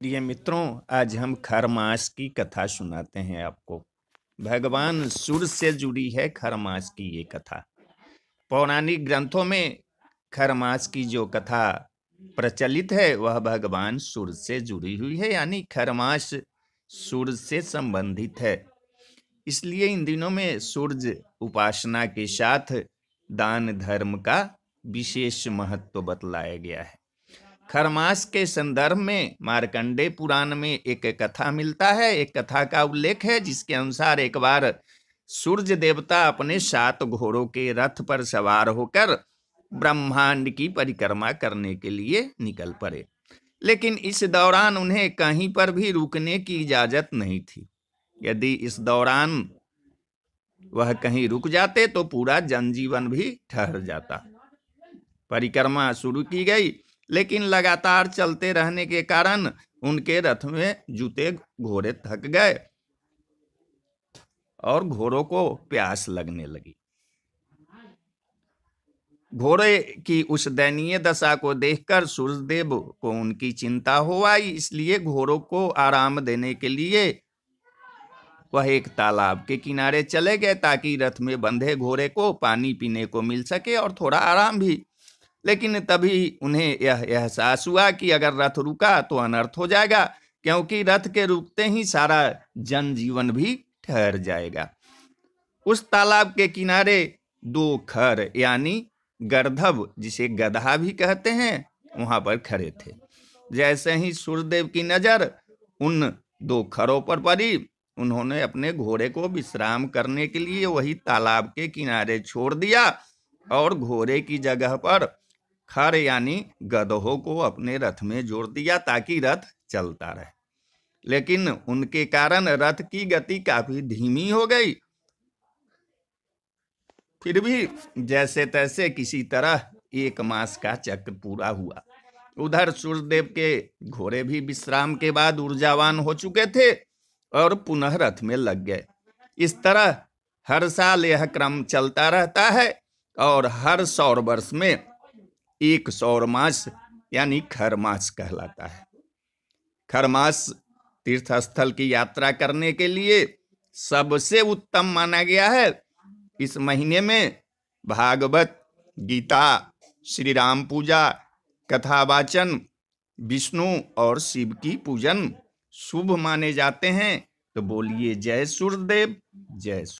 प्रिय मित्रों आज हम खरमास की कथा सुनाते हैं आपको भगवान सूर्य से जुड़ी है खरमास की ये कथा पौराणिक ग्रंथों में खरमास की जो कथा प्रचलित है वह भगवान सूर्य से जुड़ी हुई है यानी खरमास सूर्य से संबंधित है इसलिए इन दिनों में सूर्य उपासना के साथ दान धर्म का विशेष महत्व बतलाया गया है खरमास के संदर्भ में मार्कंडे पुराण में एक कथा मिलता है एक कथा का उल्लेख है जिसके अनुसार एक बार सूर्य देवता अपने सात घोड़ों के रथ पर सवार होकर ब्रह्मांड की परिक्रमा करने के लिए निकल पड़े लेकिन इस दौरान उन्हें कहीं पर भी रुकने की इजाजत नहीं थी यदि इस दौरान वह कहीं रुक जाते तो पूरा जनजीवन भी ठहर जाता परिक्रमा शुरू की गई लेकिन लगातार चलते रहने के कारण उनके रथ में जूते घोड़े थक गए और घोड़ों को प्यास लगने लगी घोड़े की उस दयनीय दशा को देखकर सूर्यदेव को उनकी चिंता हो आई इसलिए घोड़ों को आराम देने के लिए वह एक तालाब के किनारे चले गए ताकि रथ में बंधे घोड़े को पानी पीने को मिल सके और थोड़ा आराम भी लेकिन तभी उन्हें यह एहसास हुआ कि अगर रथ रुका तो अनर्थ हो जाएगा क्योंकि रथ के रुकते ही सारा जनजीवन भी ठहर जाएगा उस तालाब के किनारे दो खर यानी गर्धव जिसे गधा भी कहते हैं वहां पर खड़े थे जैसे ही सूर्यदेव की नजर उन दो खरों पर पड़ी उन्होंने अपने घोड़े को विश्राम करने के लिए वही तालाब के किनारे छोड़ दिया और घोड़े की जगह पर खर यानी गधों को अपने रथ में जोड़ दिया ताकि रथ चलता रहे लेकिन उनके कारण रथ की गति काफी धीमी हो गई फिर भी जैसे तैसे किसी तरह एक मास का चक्र पूरा हुआ उधर सूर्यदेव के घोड़े भी विश्राम के बाद ऊर्जावान हो चुके थे और पुनः रथ में लग गए इस तरह हर साल यह क्रम चलता रहता है और हर सौर वर्ष में एक सौर मास यानी खर मास कहलाता है खर खरमास तीर्थस्थल की यात्रा करने के लिए सबसे उत्तम माना गया है इस महीने में भागवत गीता श्री राम पूजा कथावाचन विष्णु और शिव की पूजन शुभ माने जाते हैं तो बोलिए जय सूर्यदेव जय